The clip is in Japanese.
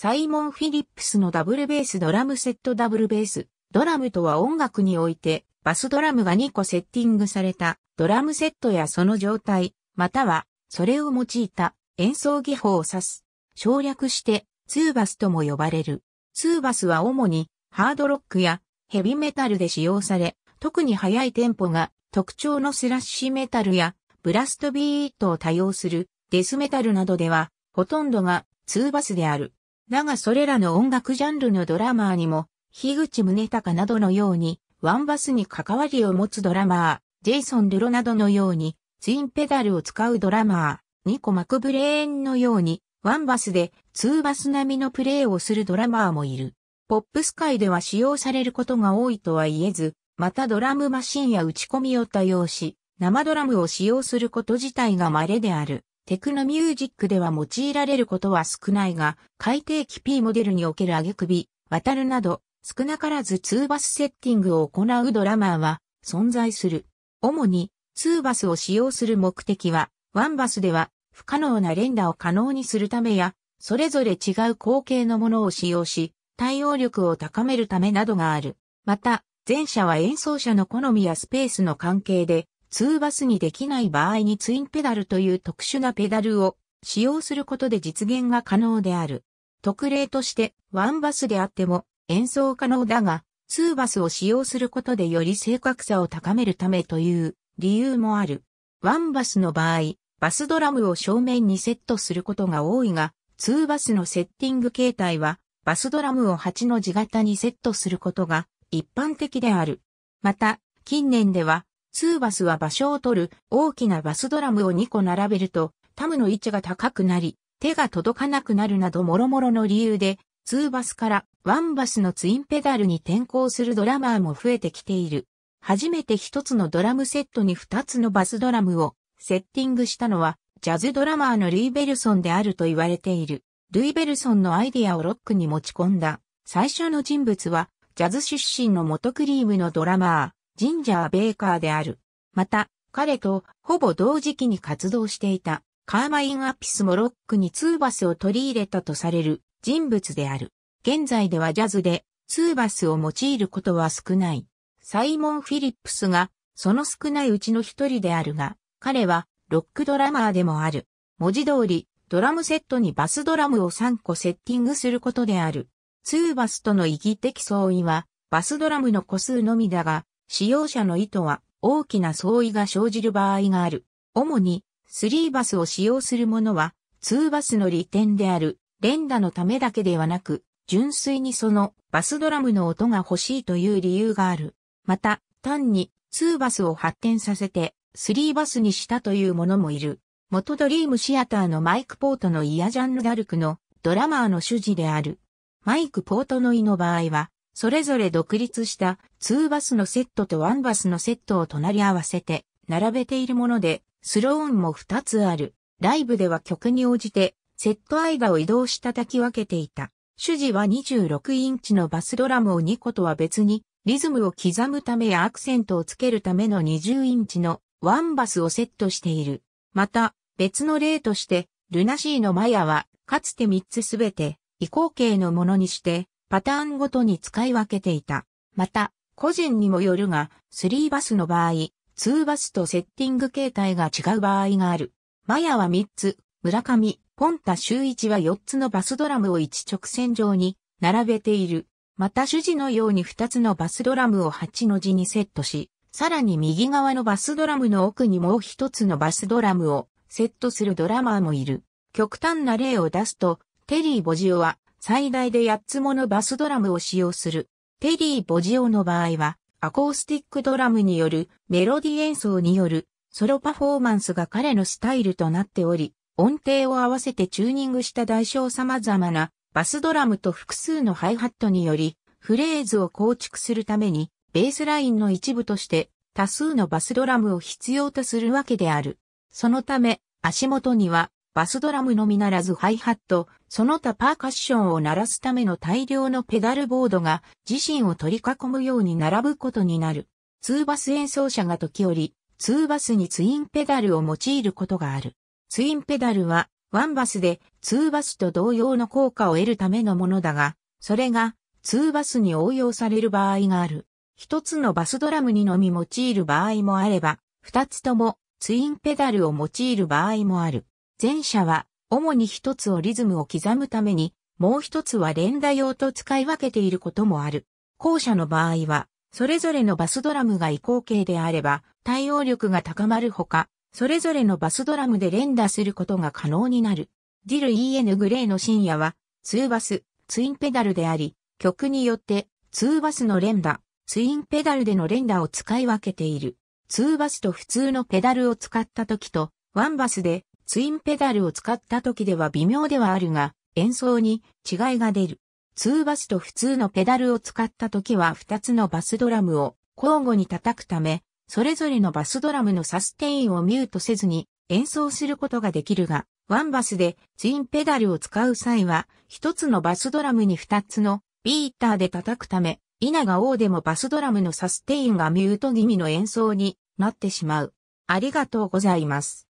サイモン・フィリップスのダブルベースドラムセットダブルベース。ドラムとは音楽において、バスドラムが2個セッティングされたドラムセットやその状態、またはそれを用いた演奏技法を指す。省略して、ツーバスとも呼ばれる。ツーバスは主にハードロックやヘビメタルで使用され、特に速いテンポが特徴のスラッシュメタルやブラストビートを多用するデスメタルなどでは、ほとんどがツーバスである。だがそれらの音楽ジャンルのドラマーにも、樋口宗隆などのように、ワンバスに関わりを持つドラマー、ジェイソン・ルロなどのように、ツインペダルを使うドラマー、ニコ・マクブレーンのように、ワンバスでツーバス並みのプレーをするドラマーもいる。ポップス界では使用されることが多いとは言えず、またドラムマシンや打ち込みを多用し、生ドラムを使用すること自体が稀である。テクノミュージックでは用いられることは少ないが、海底機 P モデルにおける上げ首、渡るなど、少なからずツーバスセッティングを行うドラマーは存在する。主に、ツーバスを使用する目的は、ワンバスでは不可能な連打を可能にするためや、それぞれ違う光景のものを使用し、対応力を高めるためなどがある。また、前者は演奏者の好みやスペースの関係で、ツーバスにできない場合にツインペダルという特殊なペダルを使用することで実現が可能である。特例としてワンバスであっても演奏可能だが、ツーバスを使用することでより正確さを高めるためという理由もある。ワンバスの場合、バスドラムを正面にセットすることが多いが、ツーバスのセッティング形態は、バスドラムを8の字型にセットすることが一般的である。また、近年ではツーバスは場所を取る大きなバスドラムを2個並べると、タムの位置が高くなり、手が届かなくなるなど諸々の理由で、ツーバスからワンバスのツインペダルに転向するドラマーも増えてきている。初めて一つのドラムセットに二つのバスドラムをセッティングしたのは、ジャズドラマーのルイ・ベルソンであると言われている。ルイ・ベルソンのアイディアをロックに持ち込んだ。最初の人物は、ジャズ出身の元クリームのドラマー。ジンジャー・ベイカーである。また、彼とほぼ同時期に活動していたカーマイン・アピスもロックにツーバスを取り入れたとされる人物である。現在ではジャズでツーバスを用いることは少ない。サイモン・フィリップスがその少ないうちの一人であるが、彼はロックドラマーでもある。文字通り、ドラムセットにバスドラムを3個セッティングすることである。ツーバスとの意義的相違は、バスドラムの個数のみだが、使用者の意図は大きな相違が生じる場合がある。主に、3バスを使用する者は、2バスの利点である、連打のためだけではなく、純粋にそのバスドラムの音が欲しいという理由がある。また、単に2バスを発展させて3バスにしたというものもいる。元ドリームシアターのマイク・ポートのイヤ・ジャンヌ・ダルクのドラマーの主事である。マイク・ポートのイの場合は、それぞれ独立した2バスのセットと1バスのセットを隣り合わせて並べているもので、スローンも2つある。ライブでは曲に応じてセット間を移動し叩き分けていた。主事は26インチのバスドラムを2個とは別に、リズムを刻むためやアクセントをつけるための20インチのワンバスをセットしている。また、別の例として、ルナシーのマヤは、かつて3つすべて、移行形のものにして、パターンごとに使い分けていた。また、個人にもよるが、3バスの場合、2バスとセッティング形態が違う場合がある。マヤは3つ、村上、ポンタ周一は4つのバスドラムを一直線上に並べている。また主事のように2つのバスドラムを8の字にセットし、さらに右側のバスドラムの奥にもう1つのバスドラムをセットするドラマーもいる。極端な例を出すと、テリー・ボジオは最大で8つものバスドラムを使用する。テリー・ボジオの場合は、アコースティックドラムによるメロディ演奏によるソロパフォーマンスが彼のスタイルとなっており、音程を合わせてチューニングした代償様々なバスドラムと複数のハイハットにより、フレーズを構築するために、ベースラインの一部として多数のバスドラムを必要とするわけである。そのため、足元にはバスドラムのみならずハイハット、その他パーカッションを鳴らすための大量のペダルボードが自身を取り囲むように並ぶことになる。ツーバス演奏者が時折、ツーバスにツインペダルを用いることがある。ツインペダルは、ワンバスでツーバスと同様の効果を得るためのものだが、それがツーバスに応用される場合がある。一つのバスドラムにのみ用いる場合もあれば、二つともツインペダルを用いる場合もある。前者は、主に一つをリズムを刻むために、もう一つは連打用と使い分けていることもある。後者の場合は、それぞれのバスドラムが移行形であれば、対応力が高まるほか、それぞれのバスドラムで連打することが可能になる。ディル EN グレーの深夜は、2バス、ツインペダルであり、曲によって、2バスの連打、ツインペダルでの連打を使い分けている。2バスと普通のペダルを使った時と、1バスでツインペダルを使った時では微妙ではあるが、演奏に違いが出る。ツーバスと普通のペダルを使った時は2つのバスドラムを交互に叩くため、それぞれのバスドラムのサステインをミュートせずに演奏することができるが、ワンバスでツインペダルを使う際は、1つのバスドラムに2つのビーターで叩くため、稲が王でもバスドラムのサステインがミュート気味の演奏になってしまう。ありがとうございます。